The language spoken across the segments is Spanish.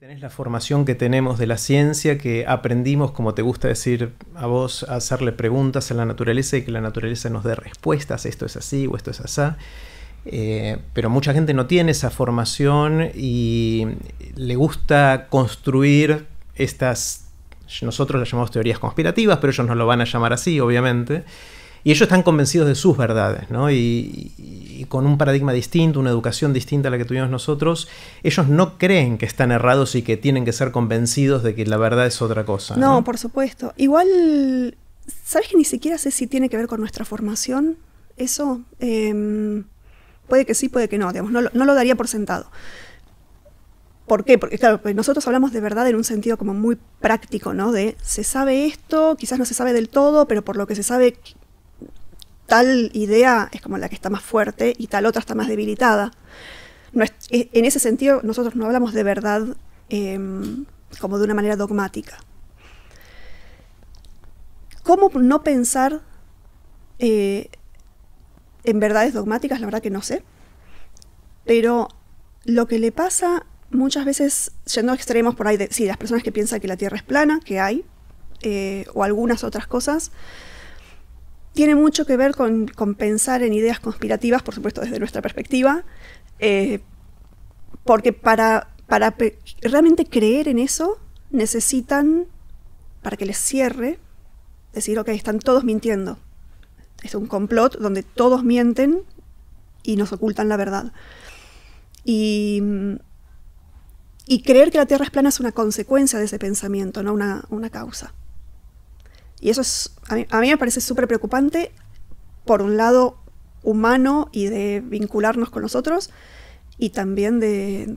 Tenés la formación que tenemos de la ciencia, que aprendimos, como te gusta decir a vos, a hacerle preguntas a la naturaleza y que la naturaleza nos dé respuestas, esto es así o esto es así. Eh, pero mucha gente no tiene esa formación y le gusta construir estas, nosotros las llamamos teorías conspirativas, pero ellos no lo van a llamar así, obviamente. Y ellos están convencidos de sus verdades, ¿no? Y, con un paradigma distinto, una educación distinta a la que tuvimos nosotros, ellos no creen que están errados y que tienen que ser convencidos de que la verdad es otra cosa. No, por supuesto. Igual, ¿sabes que ni siquiera sé si tiene que ver con nuestra formación? Eso em, puede que sí, puede que no, digamos, no lo, daría por sentado. ¿Por qué? Porque claro, pues nosotros hablamos de verdad en un sentido como muy práctico, ¿no? De se sabe esto, quizás no se sabe del todo, pero por lo que se sabe tal idea es como la que está más fuerte y tal otra está más debilitada. en ese sentido, nosotros no hablamos de verdad em, como de una manera dogmática. ¿Cómo no pensar eh, en verdades dogmáticas? La verdad que no sé. Pero lo que le pasa muchas veces, yendo a extremos por ahí, de, sí, las personas que piensan que la Tierra es plana, que hay, eh, o algunas otras cosas, tiene mucho que ver con, pensar en ideas conspirativas, por supuesto desde nuestra perspectiva, eh, porque para, realmente creer en eso necesitan, para que les cierre, decir, ok, están todos mintiendo. Es un complot donde todos mienten y nos ocultan la verdad. Y, creer que la Tierra es plana es una consecuencia de ese pensamiento, no una causa. Y eso es, a mí, me parece súper preocupante, por un lado humano y de vincularnos con nosotros, y también de,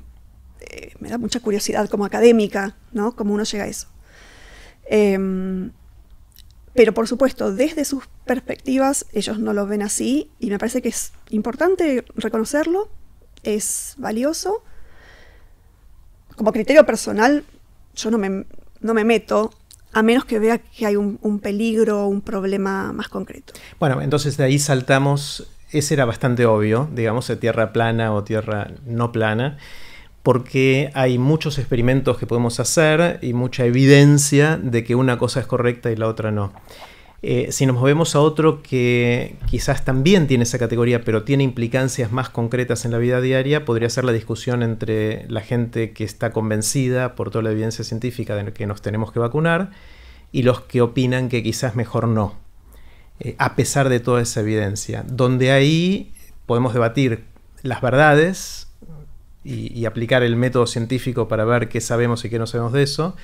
eh, me da mucha curiosidad como académica, ¿no? Cómo uno llega a eso. Em, pero por supuesto, desde sus perspectivas, ellos no lo ven así y me parece que es importante reconocerlo, es valioso. Como criterio personal, yo no no me meto a menos que vea que hay un, peligro o un problema más concreto. Bueno, entonces de ahí saltamos, ese era bastante obvio, digamos, de tierra plana o tierra no plana, porque hay muchos experimentos que podemos hacer y mucha evidencia de que una cosa es correcta y la otra no. Eh, si nos movemos a otro que quizás también tiene esa categoría, pero tiene implicancias más concretas en la vida diaria, podría ser la discusión entre la gente que está convencida por toda la evidencia científica de que nos tenemos que vacunar y los que opinan que quizás mejor no, eh, a pesar de toda esa evidencia, donde ahí podemos debatir las verdades y aplicar el método científico para ver qué sabemos y qué no sabemos de eso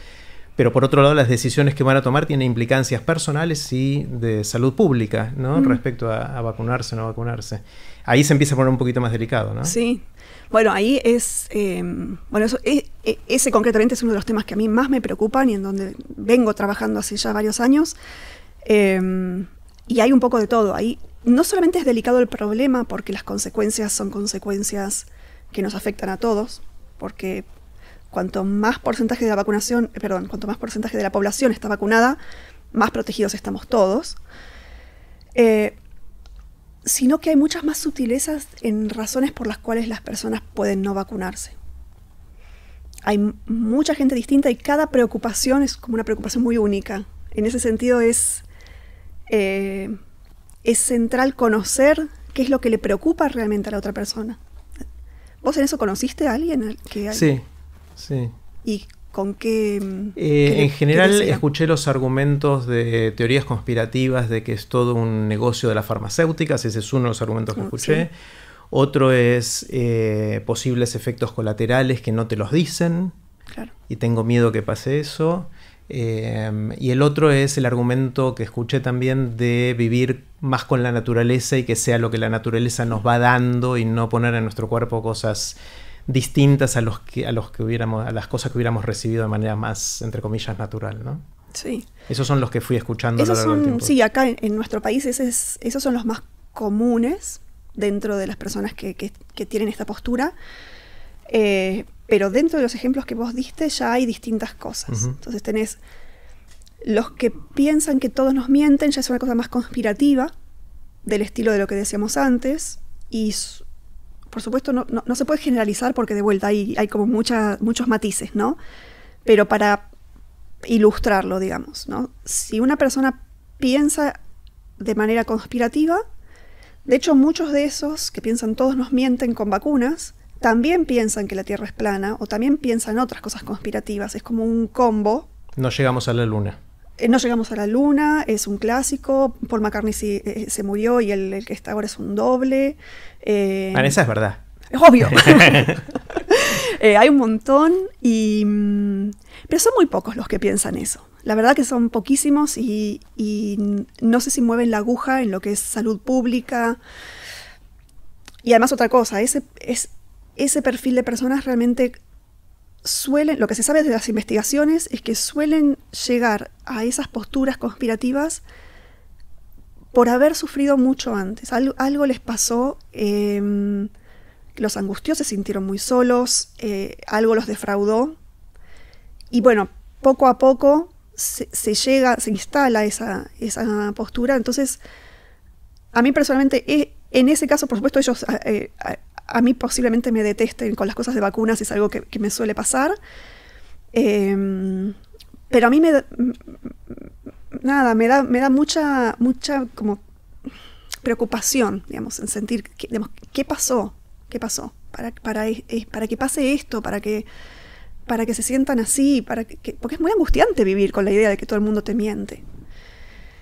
pero por otro lado las decisiones que van a tomar tienen implicancias personales y de salud pública, ¿no? Mm. Respecto a, vacunarse o no vacunarse. Ahí se empieza a poner un poquito más delicado, ¿no? Sí. Bueno, ahí es, eh, bueno, eso, eh, eh, ese concretamente es uno de los temas que a mí más me preocupan y en donde vengo trabajando así ya varios años. Em, y hay un poco de todo. Ahí no solamente es delicado el problema porque las consecuencias son consecuencias que nos afectan a todos, porque cuanto más porcentaje de la vacunación, eh, perdón, cuanto más porcentaje de la población está vacunada, más protegidos estamos todos. Eh, sino que hay muchas más sutilezas en razones por las cuales las personas pueden no vacunarse. Hay mucha gente distinta y cada preocupación es como una preocupación muy única. En ese sentido es, eh, es central conocer qué es lo que le preocupa realmente a la otra persona. ¿Vos en eso conociste a alguien? Que hay? Sí, Sí. ¿Y con qué... Mm, eh, en general escuché los argumentos de teorías conspirativas de que es todo un negocio de las farmacéuticas, ese es uno de los argumentos que ah, escuché. Otro es eh, posibles efectos colaterales que no te los dicen. Claro. Y tengo miedo que pase eso. Eh, y el otro es el argumento que escuché también de vivir más con la naturaleza y que sea lo que la naturaleza nos va dando y no poner en nuestro cuerpo cosas distintas a los que a los que hubiéramos a las cosas que hubiéramos recibido de manera más entre comillas natural, ¿no? Sí. Esos son los que fui escuchando Sí, acá en, nuestro país es, esos son los más comunes dentro de las personas que, tienen esta postura. Eh, pero dentro de los ejemplos que vos diste ya hay distintas cosas. Entonces tenés los que piensan que todos nos mienten, ya es una cosa más conspirativa, del estilo de lo que decíamos antes, y por supuesto, no, se puede generalizar porque de vuelta hay, hay como muchos matices, ¿no? Pero para ilustrarlo, digamos, ¿no? Si una persona piensa de manera conspirativa, de hecho muchos de esos que piensan todos nos mienten con vacunas, también piensan que la Tierra es plana o también piensan otras cosas conspirativas, es como un combo. No llegamos a la luna. Eh, no llegamos a la luna, es un clásico. Paul McCartney eh, eh, se murió y el, que está ahora es un doble. Eh, Vanessa es verdad. Es obvio. hay un montón mm, Pero son muy pocos los que piensan eso. La verdad que son poquísimos y, no sé si mueven la aguja en lo que es salud pública. Y además otra cosa, ese, es, ese perfil de personas realmente suelen, lo que se sabe de las investigaciones es que suelen llegar a esas posturas conspirativas por haber sufrido mucho antes. Algo, les pasó, em, los angustió, se sintieron muy solos, eh, algo los defraudó. Y bueno, poco a poco se, llega, se instala esa, postura. Entonces, a mí personalmente, e, en ese caso, por supuesto, ellos eh, eh, a mí posiblemente me detesten con las cosas de vacunas, es algo que, me suele pasar. Em, pero a mí me... Nada, da, me da mucha, mucha como preocupación, digamos, en sentir, que, ¿qué pasó? ¿Qué pasó? Para, para, para que pase esto, para que, para que se sientan así, para que, porque es muy angustiante vivir con la idea de que todo el mundo te miente.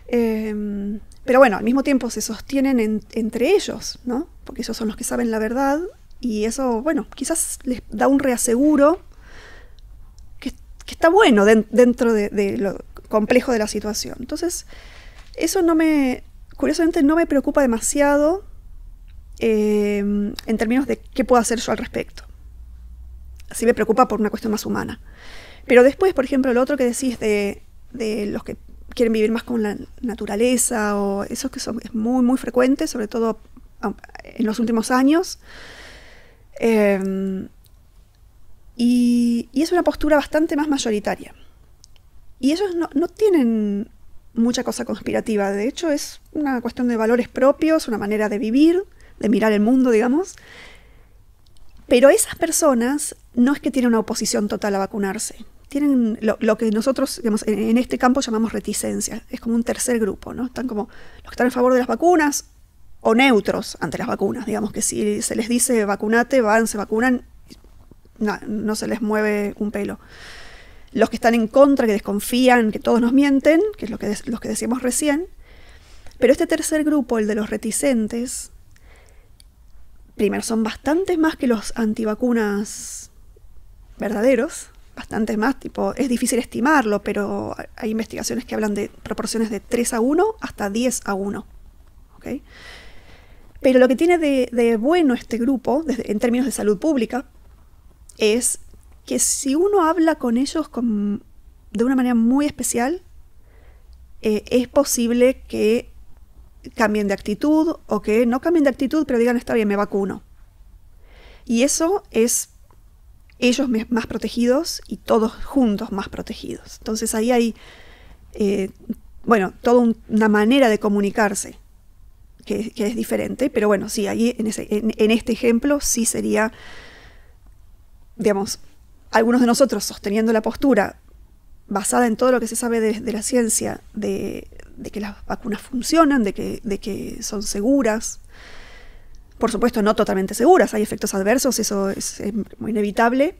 Em, pero bueno, al mismo tiempo se sostienen entre ellos, ¿no? Porque ellos son los que saben la verdad y eso, bueno, quizás les da un reaseguro que, está bueno dentro de, lo complejo de la situación. Entonces, eso no me, curiosamente, no me preocupa demasiado eh, en términos de qué puedo hacer yo al respecto. Así me preocupa por una cuestión más humana. Pero después, por ejemplo, lo otro que decís de, de los que quieren vivir más con la naturaleza o eso que son, es muy, muy frecuente, sobre todo ah, en los últimos años. Em, y, es una postura bastante más mayoritaria. Y ellos no, no, tienen mucha cosa conspirativa, de hecho es una cuestión de valores propios, una manera de vivir, de mirar el mundo, digamos. Pero esas personas no es que tienen una oposición total a vacunarse tienen lo, que nosotros digamos, en, este campo llamamos reticencia. Es como un tercer grupo, ¿no? Están como los que están a favor de las vacunas o neutros ante las vacunas, digamos que si se les dice vacunate, van, se vacunan, no, se les mueve un pelo. Los que están en contra, que desconfían, que todos nos mienten, que es lo que, los que decíamos recién. Pero este tercer grupo, el de los reticentes, primero, son bastantes más que los antivacunas verdaderos, bastantes más, tipo, es difícil estimarlo, pero hay investigaciones que hablan de proporciones de 3 a 1 hasta 10 a 1. Pero lo que tiene de, bueno este grupo, en términos de salud pública, es que si uno habla con ellos de una manera muy especial, eh, es posible que cambien de actitud o que no cambien de actitud, pero digan, está bien, me vacuno. Y eso es ellos más protegidos y todos juntos más protegidos. Entonces ahí hay, eh, bueno, toda una manera de comunicarse que, es diferente, pero bueno, sí, ahí en, este ejemplo sí sería, digamos, algunos de nosotros sosteniendo la postura basada en todo lo que se sabe de, la ciencia, de, que las vacunas funcionan, de que son seguras, por supuesto, no totalmente seguras, hay efectos adversos, eso es, muy inevitable.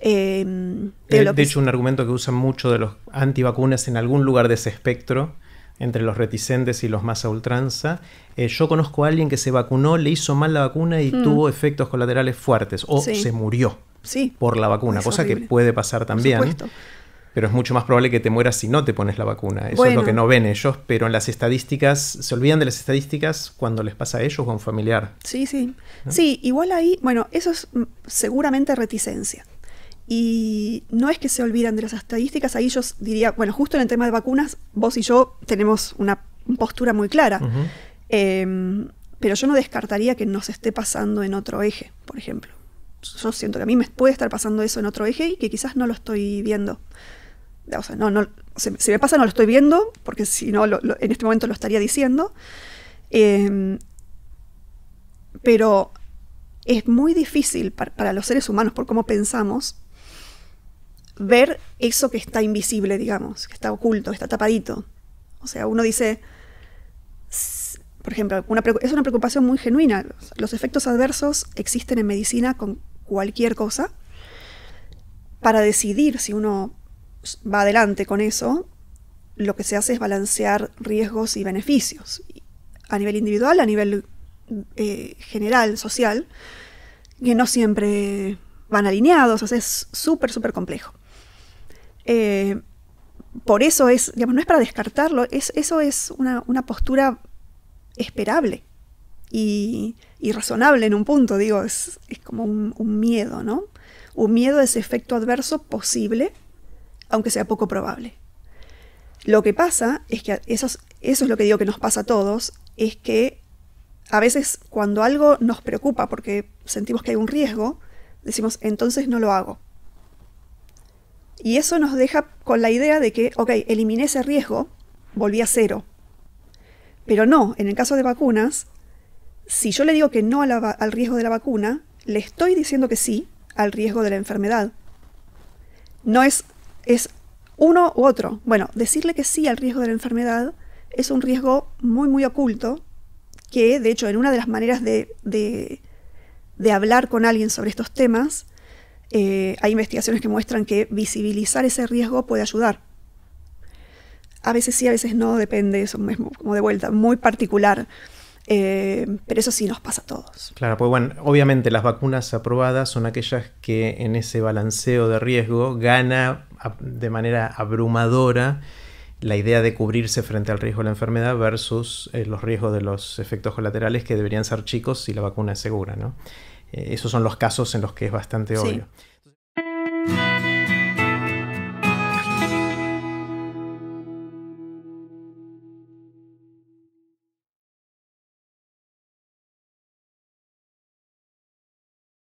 Em, eh, de, hecho, un argumento que usan mucho de los antivacunas en algún lugar de ese espectro, entre los reticentes y los más a ultranza. Eh, yo conozco a alguien que se vacunó, le hizo mal la vacuna y mm. tuvo efectos colaterales fuertes o se murió sí. por la vacuna, cosa que puede pasar también. Por pero es mucho más probable que te mueras si no te pones la vacuna. Eso es lo que no ven ellos, pero en las estadísticas, se olvidan de las estadísticas cuando les pasa a ellos o a un familiar. Sí, sí. Sí, igual ahí, bueno, eso es mm, seguramente reticencia. Y no es que se olvidan de las estadísticas, ahí yo diría, bueno, justo en el tema de vacunas, vos y yo tenemos una postura muy clara. Em, pero yo no descartaría que nos esté pasando en otro eje, por ejemplo. Yo siento que a mí me puede estar pasando eso en otro eje y que quizás no lo estoy viendo. O sea, no, no, me pasa, no lo estoy viendo, porque si no, en este momento lo estaría diciendo. Em, pero es muy difícil para, los seres humanos, por cómo pensamos, ver eso que está invisible, digamos, que está oculto, está tapadito. O sea, uno dice, por ejemplo, es una preocupación muy genuina. los efectos adversos existen en medicina con cualquier cosa. Para decidir si uno va adelante con eso, lo que se hace es balancear riesgos y beneficios a nivel individual, a nivel eh, general, social, que no siempre van alineados, es súper, súper complejo. Eh, por eso es, digamos, no es para descartarlo, eso es una, postura esperable y, razonable en un punto, digo, es, como un, miedo, ¿no? Un miedo a ese efecto adverso posible aunque sea poco probable. Lo que pasa es que eso es, eso es lo que digo que nos pasa a todos, es que a veces cuando algo nos preocupa porque sentimos que hay un riesgo, decimos, entonces no lo hago. Y eso nos deja con la idea de que, ok, eliminé ese riesgo, volví a cero. Pero no, en el caso de vacunas, si yo le digo que no al riesgo de la vacuna, le estoy diciendo que sí al riesgo de la enfermedad. No es es uno u otro. Bueno, decirle que sí al riesgo de la enfermedad es un riesgo muy, muy oculto, que de hecho en una de las maneras de, de, hablar con alguien sobre estos temas, eh, hay investigaciones que muestran que visibilizar ese riesgo puede ayudar. A veces sí, a veces no, depende, eso es como de vuelta, muy particular. Eh, pero eso sí nos pasa a todos. Claro, pues bueno, obviamente las vacunas aprobadas son aquellas que en ese balanceo de riesgo gana de manera abrumadora la idea de cubrirse frente al riesgo de la enfermedad versus eh, los riesgos de los efectos colaterales que deberían ser chicos si la vacuna es segura. ¿no? Eh, esos son los casos en los que es bastante obvio.